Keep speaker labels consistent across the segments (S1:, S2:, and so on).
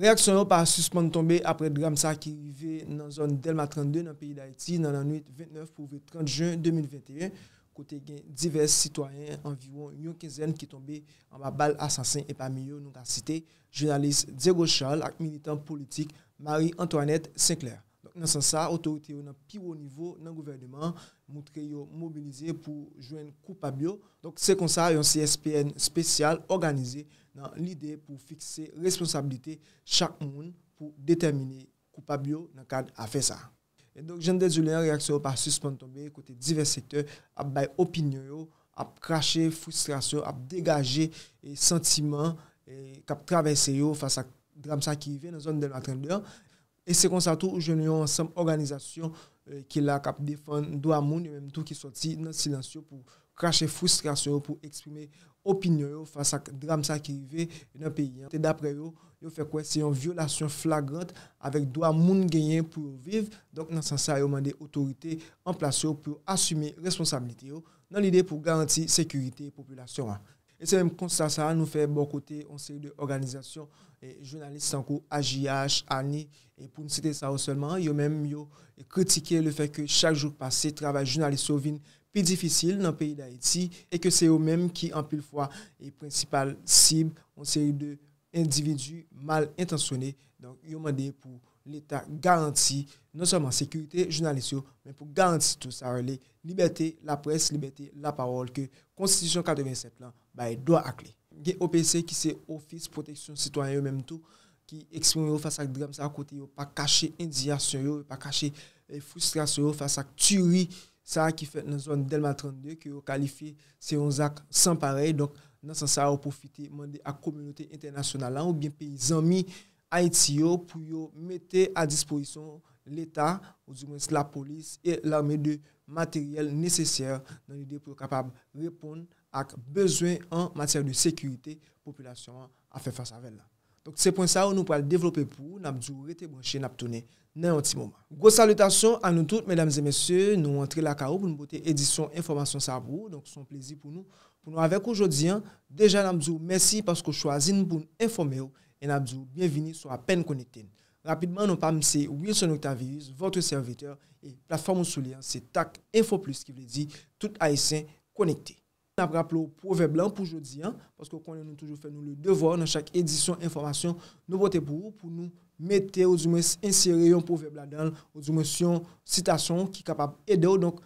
S1: Reaksyon ou pa suspens nou tombe apre dramsa ki rive nan zon Delma 32 nan peyi d'Haiti nan anuit 29 pouve 30 jan 2021, kote gen divers sitwayen anviron yon kezen ki tombe anwa bal asansen epa miyo nou da site, jounalist Diego Charles ak militant politik Marie-Antoinette Sinclair. Nan san sa, otorite yo nan piwo nivou nan gouvernement moutre yo mobilize pou jwen koupa biyo. Se kon sa, yon CSPN spesyal organize nan lide pou fikse responsabilite chak moun pou determine koupa biyo nan kade a fe sa. Gen de Zulean reakse yo par suspantombe kote divers sektor ap bay opinyo yo, ap krashe frustrasyo, ap degaje sentiman kap travese yo fasa dramsa ki yve nan zon del matran de yo. E se kon sa tou, ou jen yo ansem organizasyon ki la kap defan do amoun, yo menm tou ki soti nan silansyo pou krashe frustrasyon, pou eksprime opinyon yo fasa dramsa ki rive nan peyi. Te dapre yo, yo fe kwen se yon violasyon flagrant avek do amoun genyen pou yo viv, donk nan san sa yo man de otorite anplasyon pou asume responsabilite yo, nan lide pou garanti sekurite populasyon an. Et se mèm constat sa, nou fè bon kote on seri de organizasyon jounalist sankou AJH, ANI, et pou nou cite sa ou seulement, yo mèm yo kritike le fèk che chak jounalist sovin pi difisil nan peyi d'Haiti, et ke se yo mèm ki an pil fwa e prinsipal simp, on seri de individu mal intansyone, donc yo mèm de pou... l'Etat garanti, non soman sekurite jounalist yo, men pou garanti tout sa rele, liberté la presse, liberté la parole, ke konstitusyon 87 lan, baye, doa akle. Ge OPC, ki se Office Protection Citoyen yo menm tou, ki ekspon yo fasak dram sa akote yo, pa kache eh, indijasyon yo, pa kache frustrasyon yo, fasak turi sa ki fè nan zon Delma 32, ki yo kalifi se yon zak san parey, donk nan san sa apofite mande ak komunite internasyonalan, ou bien peyizanmi a eti yo pou yo mette a dispoisyon l'Etat, ou zi mwen se la polis e la mè de materyèl nesesyèr nan yon de pou yo kapab repoun ak bezwen an matèr de sekurite populasyon a fè fòs avèl la. Donk se pon sa ou nou pou al devlopè pou, namdjou rete bon chè nap tounè nan an ti mouman. Go salutasyon an nou tout, mèdames et mèsyè, nou antre laka ou pou nou bote edisyon informasyon sa abou, donk son plezi pou nou, pou nou avek oujodyen, deja namdjou, mèsy pasko chwazin pou nou informè ou En abzou, bienvini, sou apen konekte. Rapidman, nou pam, se Wilson Octavius, vote serviteur, e platformou sou liyan, se tak, info plus, ki vle di, tout a esen konekte. N ap rap lou, prover blan pou jodi an, paske konye nou toujou fè nou le devor, nan chak edisyon informasyon nou bote pou ou, pou nou mette ou zume insere yon prover blan dan, ou zume syon sitasyon ki kapab ede ou. Donk,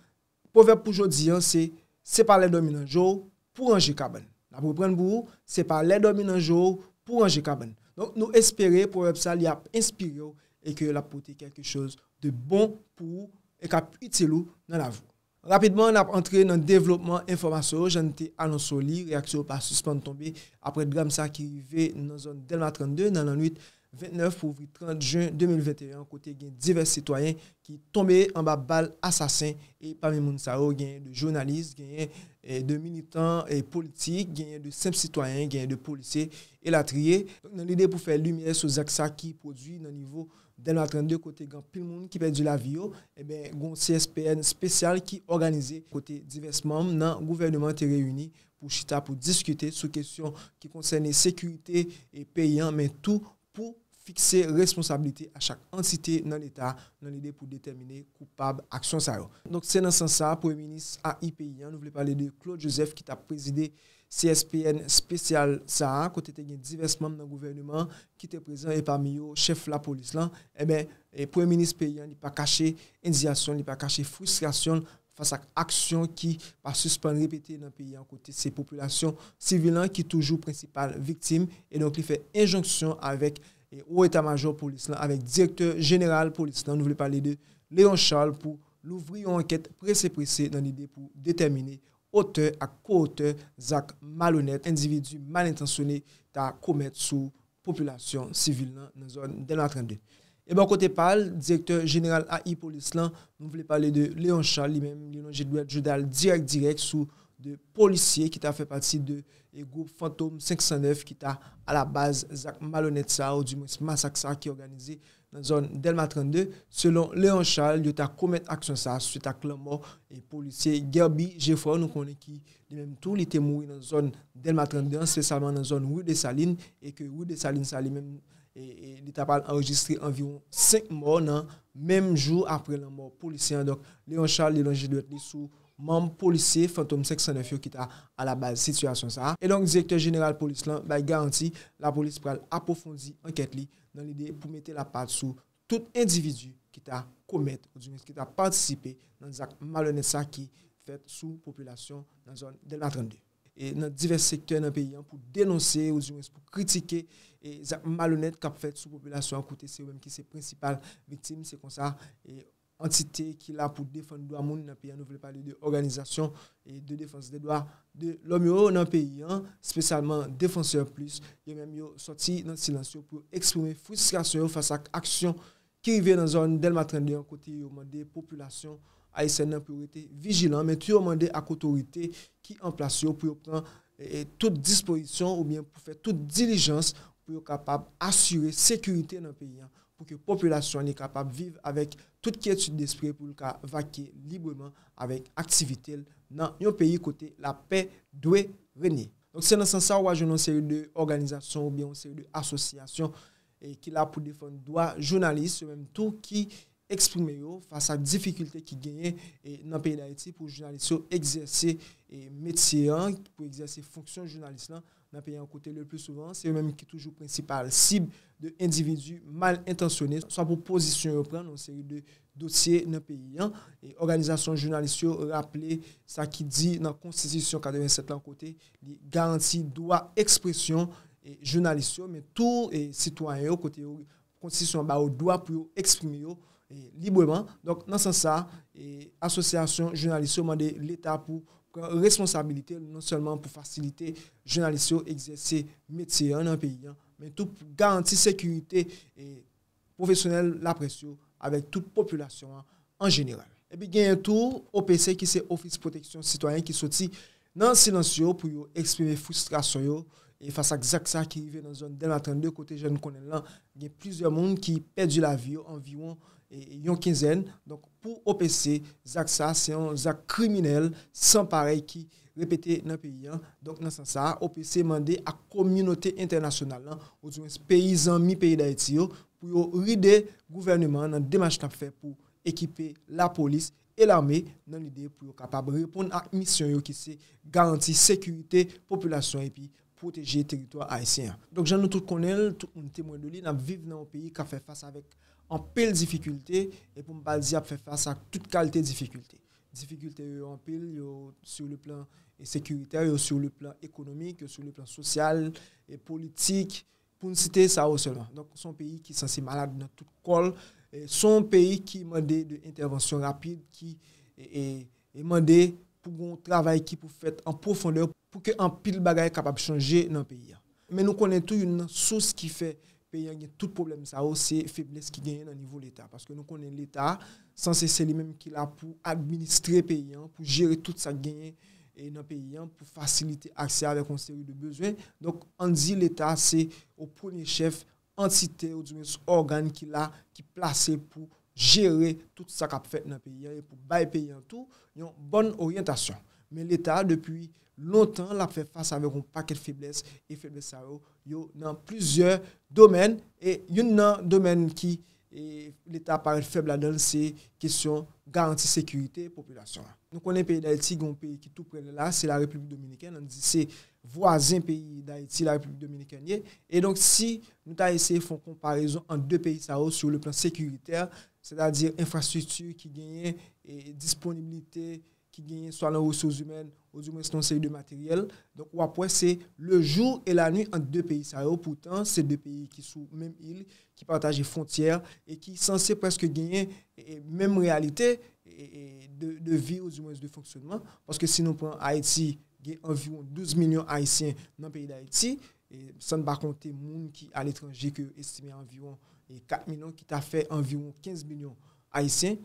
S1: prover pou jodi an, se, se pa lè domi nan jow, pou anje kaben. N ap reprenn pou ou, se pa lè domi nan jow, pou anje kaben. Don nou espere pou ap sa li ap inspire ou e ke la pote keke chose de bon pou e kap itse lou nan avou. Rapidman ap entre nan devlopman informasyon ou janite anonsou li reaksyon ou pa suspande tombe apre dramsa ki rive nan zon Delma 32 nan anouti. 29 Pouvri 30 Juin 2021, kote gen diverse sitoyen ki tombe an ba bal asasen e parmen moun sa ou gen de jounalist, gen de militant politik, gen de sem sitoyen, gen de polise elatriye. Nan lide pou fe lumye sou zaksa ki produy nan nivou del 32 kote gen pil moun ki pe di la vio, oh. e eh ben goun CSPN spesyal ki organize kote diverse moun nan gouvernement te reuni pou chita pou diskute sou kesyon ki konsene sekurite e peyan men tou pou fikse responsabilite a chak ansite nan l'Etat nan l'ide pou determine koupab aksyon sa yo. Donk se nan san sa, pou e minis a i peyyan, nou vle pale de Claude Joseph ki ta prezide CSPN spesyal sa a, kote te gen divers mam nan gouvernement ki te prezant e pa mi yo chef la polis lan, e eh ben pou e minis peyyan, li pa kache indizasyon, li pa kache frustrasyon fasa ak aksyon ki pa suspan repete nan peyyan kote se populasyon sivilan ki toujou principal viktim e donk li fe enjonksyon avek Ou etat-major polis lan, avek direktor general polis lan, nou vle pale de Léon Charles pou louvri yon anket prese-prese nan ide pou determine ote ak koote zak malonet individu malintensione ta komet sou populasyon sivil nan zon 1932. E bon kote pal, direktor general AI polis lan, nou vle pale de Léon Charles, li menm yon anje dwe joudal direk-direk sou de polisye ki ta fe pati de... E group Fantome 509 ki ta a la base Zak Malonetsa ou Dimasaksa ki organize nan zon Delmatran 2. Selon Leon Charles, yon ta komet aksyon sa suite a klan mor polisye Gerby Jeffron. Nou konen ki di menm tou li te mou yon zon Delmatran 2, ansel salman nan zon Rue de Saline. E ke Rue de Saline sa li menm li ta pal enregistre envyon 5 mor nan menm jou apre lan mor polisye. Donk Leon Charles li lan jilou et li sou. mame polisye fantom 619 ki ta a la base situasyon sa. E donk direktor jeneral polis lan bay garanti la polis pral apofondi anket li nan lide pou mette la pad sou tout individu ki ta komet ou diwenis ki ta patisipe nan zak malonet sa ki fet sou populasyon nan zon de la 32. E nan divers sektor nan peyi an pou denonsi ou diwenis pou kritike e zak malonet kap fet sou populasyon kote se ou men ki se principal vitim se konsa entite ki la pou defon doa moun nan peyan nou vle pale de organizasyon e de defons de doa lom yo nan peyan, spesyalman defonsyon plus, yo menm yo soti nan silansyon pou eksprome frustrasyon yo fasa ak aksyon krive nan zon del matrande an koti yo mande populasyon a ese nan pou rete vijilan, men ti yo mande ak otorite ki an plasyon pou yo pran eh, eh, tout dispoisyon ou bien pou fe tout dilijans pou yo kapab asyre sekurite nan peyan pou ke populasyon li kapap viv avèk tout ki etu d'esprit pou li ka vake libreman avèk aktivitel nan yon peyi kote la pey dwe reni. Se nan san sa wajoun an seri de organizasyon ou bi an seri de asosyasyon e ki la pou defon doa jounalist, se menm tou ki eksprime yo fasa kdifikilte ki genye e nan peyi da eti pou jounalist yo egzersi e metye an, pou egzersi fonksyon jounalist lan an. nan peye an kote le plus souvent, se yo menm ki toujou prinsipal, sib de individu malintensione, sa pou pozisyon yo pran, nan seri de dosye nan peye yan, e organizasyon jounalisyon rappele sa ki di nan konstisyon 87 lan kote, li garanti doa ekspresyon jounalisyon, men tou e sitwanyo kote yo, konstisyon ba ou doa pou yo eksprimi yo, libreman, donc nan san sa, asosyasyon jounalisyon mande l'eta pou responsabilité non seulement pour faciliter journalisteux exercer métier en un pays, mais tout garantit sécurité et professionnel l'apprécieux avec toute population en général. Et puis, il y a un tour au PC qui c'est Office Protection Citoyen qui se dit non silencieux pour exprimer frustration et face à exact ça qui est arrivé dans un délatin de côté je ne connais l'an, il y a plusieurs mondes qui ont perdu la vie environ E, e, yon kinzen, pou OPC, zak sa, seyon zak kriminel, san parey ki repete nan peyi an. Donk nan san sa, OPC mande a kominote internasyonal nan, ou diwen se peyi zan mi peyi da eti yo, pou yo ride gouvernement nan demaj ta fe pou ekipe la polis e la me nan ide pou yo kapabri pou nan a misyon yo ki se garanti sekurite, populasyon, epi proteje teritwa a eti an. Donk jan nou tout konen, tout konen temwen do li nan vive nan o peyi ka fe fasa vek Anpil difikulte, e pou mba zi ap fè fasa tout kalte difikulte. Difikulte yo anpil yo sou le plan sekuriter, yo sou le plan ekonomik, yo sou le plan sosyal, yo sou le plan politik, pou n'cite sa ou selman. Son peyi ki sase malade nan tout kol, son peyi ki mande de intervensyon rapide, ki mande pou goun travay ki pou fèt an profondeur pou ke anpil bagay kapab chanje nan peyi. Men nou konen tou yon souz ki fè. pe yon gen tout problem sa ou se febles ki genye nan nivou l'Etat. Paske nou konen l'Etat, sanse se li menm ki la pou administre pe yon, pou jere tout sa genye nan pe yon, pou fasilite aksye avek konseri de bezwen. Donk, anzi l'Etat se ou pouni chef, antite ou dimensi organ ki la, ki plase pou jere tout sa kap fet nan pe yon, pou bay pe yon tout, yon bon orientasyon. Men l'Etat, depuy, lontan la fè fase ave yon pakèd fèbles e fèbles sa ou yon nan plizye domèn e yon nan domèn ki l'Etat parè fèble a den se kisyon garanti sekurite e populasyon la. Nou konen peyi Daiti yon peyi ki tou prene la, se la Republik Dominikèn an di se vwazen peyi Daiti la Republik Dominikèn ye e donk si nou ta ese yon fon komparizon an de peyi sa ou sou le plan sekuriter se da dire infrastrutu ki genye, disponibilite ki genye, swa nan roussouz humèn ou zi mwen se yon seri de materyel, ou apwen se le jour et la nuit an de peyi. Sa yo, poutan, se de peyi ki sou mèm il, ki partaje fontyer, e ki sanse preske genye mèm realite de vi ou zi mwen se de fonksyonman, pwoske se nou pwen Haïti, gen enviroun 12 milyon Haïtien nan peyi de Haïti, san bakon te moun ki al etranje ki estime enviroun 4 milyon, ki ta fè enviroun 15 milyon Haïtien,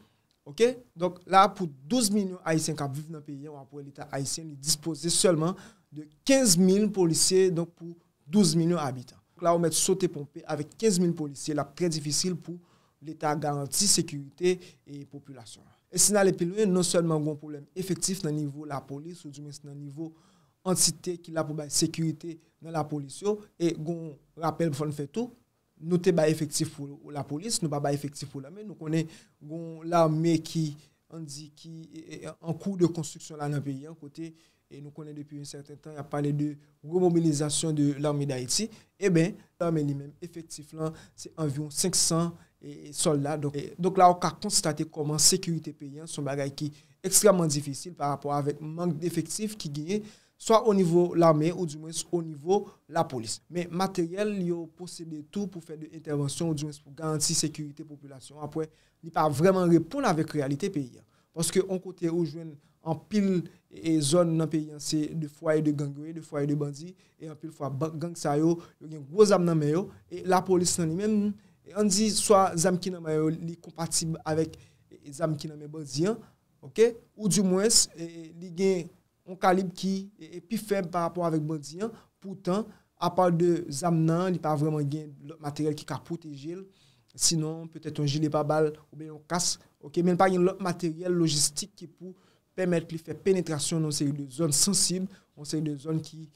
S1: Ok, donk non la pou 12 milyon haisyen kap viv nan peyen wap wè l'Etat haisyen li dispose seman de 15 mil policye donk pou 12 milyon habitan. Donk la wè mète sote pompe avè 15 mil policye lak kèdifisil pou l'Etat garanti sekurite e populasyon. E sinan lè pilouye non seman goun problem efektif nan nivou la polis ou di men sinan nivou antite ki la pou bè sekurite nan la polisyon e goun rapel pou fè tout. nou te ba efektif ou la polis, nou ba ba efektif ou la men, nou konen goun la men ki an di ki an e, e, kou de konstruksyon la nan peyi an kote, e nou konen depi yon certain tan a pale de goun mobilizasyon de la men da iti, e eh ben la men li men efektif lan se anvyon 500 soldat. Donk la ou ka konstate koman sekurite peyi an son bagay ki ekstreman difisil par rapport avek mank defektif ki geye, Soa o nivou l'armè ou di mwes o nivou la polis. Men materyel yo pose de tou pou fè de intervensyon ou di mwes pou garanti sekurite populasyon. Apoi, ni pa vreman repon avèk realite pe yon. Poske an kote ou jwen an pil e zon nan pe yon se de fwae de gangwe, de fwae de bandi e an pil fwae gang sa yo, yo gen wazam nan me yo e la polis nan li men. An di soa zam ki nan me yo li kompatib avèk zam ki nan me bandi an. Ou di mwes li gen... moun kalib ki epi feb par rapport avèk bandyan, poutan, apal de zam nan, li pa vreman gen lot materyel ki ka potejil, sinon, petè ton jilè pa bal, ou ben yon kas, ok, men pa gen lot materyel logistik ki pou pèmèt li fè penetrasyon nan sèri de zon sensib, nan sèri de zon ki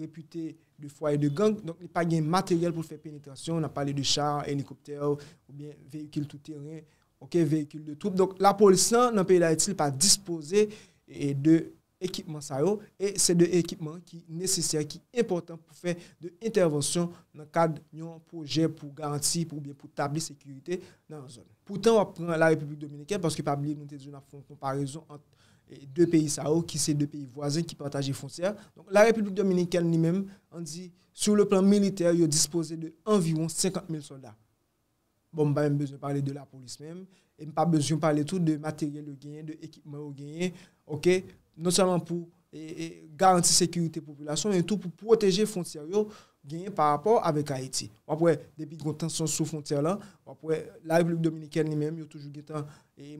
S1: reputè de foyè de gang, donc li pa gen materyel pou fè penetrasyon, nan palè de char, helikopter, ou ben veyikil toutèren, ok, veyikil de troupe, donc la polisan nan pè la etil pa dispose de ekipman sa yo, e se de ekipman ki neseser, ki important pou fe de intervensyon nan kad nyon proje pou garanti, pou tabli sekurite nan an zon. Poutan wap pran la Republik Dominikane, paske pa bliv nou te zon a fon komparison an eh, de peyi sa yo, ki se de peyi wazen ki pataje fon ser. La Republik Dominikane ni men, an di, sou le plan militer, yo dispose de anviron 50.000 soldat. Bon, mba mbezoun pale de la polis men, mba mbezoun pale tout de materyel ou genyen, de ekipman ou genyen, ok? non seman pou garanti sekurite populasyon, men tout pou proteje fonter yo genye par rapport avek Haiti. Wapwe, debi konten son sou fonter lan, wapwe, la republik dominiken li men, yo toujou getan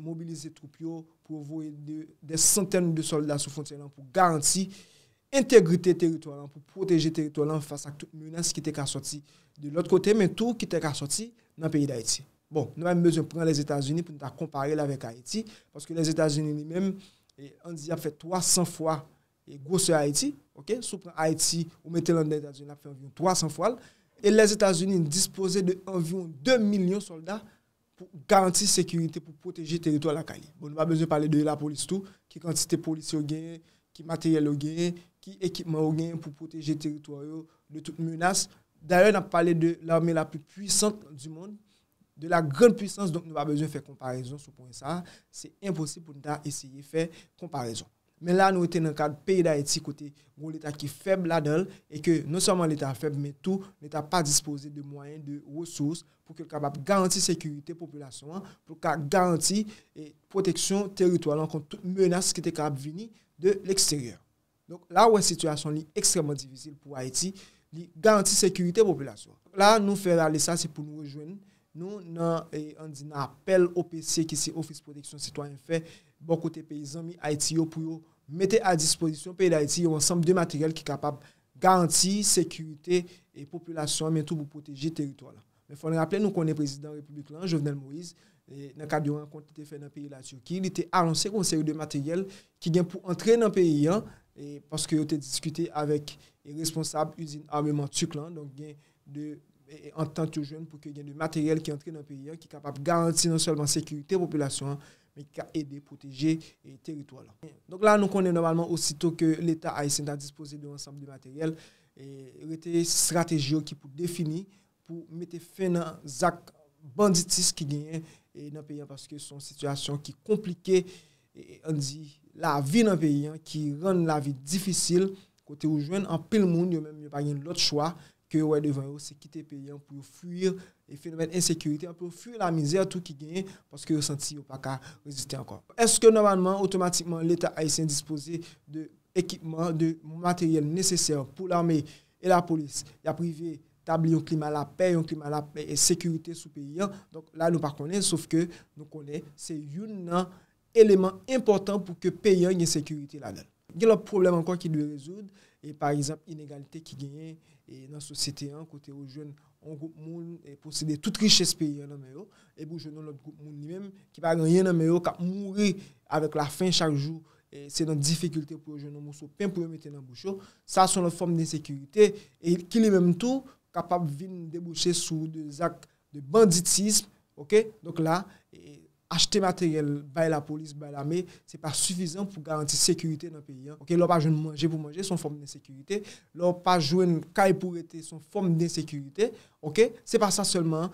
S1: mobilize troup yo pou voye de centen de soldat sou fonter lan pou garanti integrite teritoryan, pou proteje teritoryan fasa menas ki te ka soti. De l'ot kote, men tout ki te ka soti nan peyi d'Haiti. Bon, nou am bezon pren les Etats-Unis pou nou ta kompare lavek Haiti, parce que les Etats-Unis li men, On di a fè 300 fwa e gwo se Haiti, ok, soupran Haiti, ou mette l'an dè Etats-Unis la fè environ 300 fwal, e les Etats-Unis dispose de environ 2 milyon soldat pou garanti sekurite pou poteje teritoryo la Kali. Bon, nou a bezou pale de la bon, polis tout, ki kantite polis yo gen, ki materyel yo gen, ki ekipman yo gen pou poteje teritoryo de tout mounas. D'ailleurs, nan pale de l'armè la plus puissante du monde. de la grande puissance, donc nous avons besoin de faire comparaison sur point ça. C'est impossible pour nous d'essayer de faire comparaison. Mais là, nous étions dans le cadre pays d'Haïti, côté l'État qui est faible là-dedans, et que non seulement l'État est faible, mais tout l'État n'a pas disposé de moyens, de ressources, pour qu'il puisse garantir la sécurité de la population, pour qu'il puisse garantir la protection territoriale contre toutes menaces qui peuvent venir de l'extérieur. Donc là où la situation est extrêmement difficile pour Haïti, il garantit la sécurité de la population. Là, nous ferons ça, c'est pour nous rejoindre, nou nan e, apel OPC, ki se Office Protection Citoyen Fait, bon kote peyizan mi Aiti yo pou yo mette a dispozisyon pey da Aiti yo ansam de materyel ki kapab garanti, sekurite, e populasyon men tou bou poteji teritwala. Fon rapel nou konen prezident Republik lan, Jovenel Moise, nan kade yo an konti te fe nan peyi la Turki, li te alonser konser yo de materyel ki gen pou antre nan peyi yan, e paske yo te diskute avèk e responsab usin armeman Turk lan, don gen de an tant yo jwen pou ke gen de materyel ki antre nan peyi an, ki kapap garanti nan solman sekurite populasyon, mi ki ka ede proteje teritwala. Donk la nou konen normalman osito ke l'Etat a esen da dispose de ansambli materyel, rete strategyo ki pou defini, pou mete fe nan zak banditis ki genye nan peyi an, paske son situasyon ki komplike, an di la vi nan peyi an, ki ren la vi difisil, kote yo jwen an pel moun, yo men yo pa gen lot chwa, ke wè devan ou se kite peyen pou fuir e fenomen ensekurite, an pou fuir la mizè tout ki genye, paske yo senti yo pa ka reziste ankon. Eske normalman otomatikman l'Etat ayesen dispose de ekipman, de materyel nesesèr pou l'armèe e la polis ya privè tabli yon klima la pey yon klima la pey e sekurite sou peyen donk la nou pa konen, sauf ke nou konen se yon nan eleman importan pou ke peyen yon sekurite la den. Gen la problem ankon ki dwe rezoud, e par isan inegalite ki genye E nan sosyete an, kote ou jwen an group moun, e pose de tout riche espri yon an mèyo, e bou jwen an lop group moun ni mèm, ki va yon yon an mèyo ka mouri avèk la fin chak jou, e se nan difikultè pou ou jwen an mousou, pen pou yon mette nan bou chou, sa son lop form de sekyurite, e ki li mèm tou, kapab vin debouchè sou de zak de banditism, ok, donk la, e... achete materyel bay la polis, bay la me, se pa sufizan pou garanti sekurite nan peyi an. Ok, lor pa jwen mwenje pou mwenje, son form nan sekurite. Lor pa jwen kaipou ete, son form nan sekurite. Ok, se pa sa selman,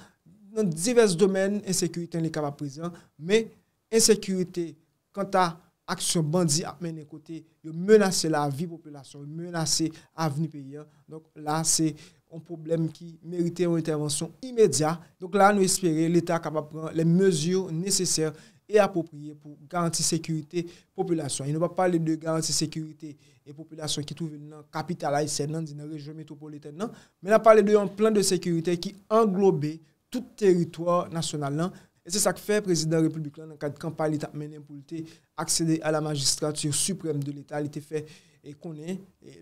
S1: nan divers domen, ensekurite nan le kapaprizan, men, ensekurite, kanta aksyon bandi apmen enkote, yo menase la vi popolasyon, yo menase aveni peyi an. Donc, la se... an problem ki merite an intervensyon imedya. Donk la nou espere l'Etat kapap pran le mezyon neseser e apopriye pou garanti sekyurite populasyon. Y nou pa pale de garanti sekyurite e populasyon ki touven nan kapitalay sen nan di nan rejou metropoliten nan. Men ap pale de an non? plan de sekyurite ki englobe tout teritwa nasyonal nan. E se sak fe prezident republikan an kapal l'Etat menen pou lute aksede a la magistratur suprem de l'Etat l'ete fe e konen,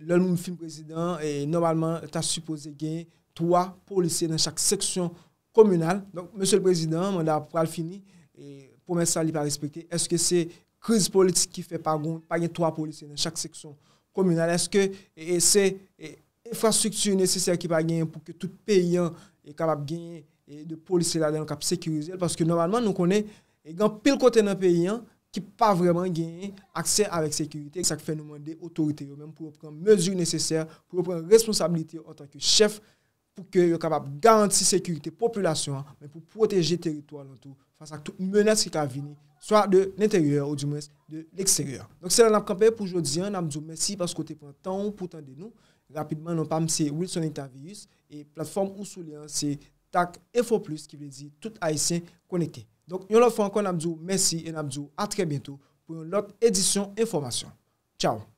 S1: loun moun film prezident, e normalman ta suppose gen 3 polisye nan chak seksyon komunal. Donk, monsen prezident, mandap pral fini, e pomen sa li pa respekti, eske se kriz politik ki fe pa gen 3 polisye nan chak seksyon komunal, eske se infrastruktu nesesye ki pa gen pou ke tout peyyan e kapab gen de polisye la den kap sekurizel, paske normalman nou konen gen pil kote nan peyyan, ki pa vreman genye akse avèk sekurite, sa k fenomen de otorite yo menm pou repren mezu nesesèr, pou repren responsabilite yo an tanke chef, pou ke yo kapap garanti sekurite populasyon, men pou proteje teritouan lantou, sa k tout menès ki ka vini, sa de l'intèryor ou di mwès de l'ekstèryor. Donk se lan ap kampè pou jò diyan, nam djou mèsi paskote pou an tan ou pou tan de nou, rapidman nan pam se Wilson Interviews, e platform ou soulyan se tak Plus qui veut dire tout Haïtien connecté. Donc, nous autre fois encore, nous merci et nous à très bientôt pour une autre édition Information. Ciao.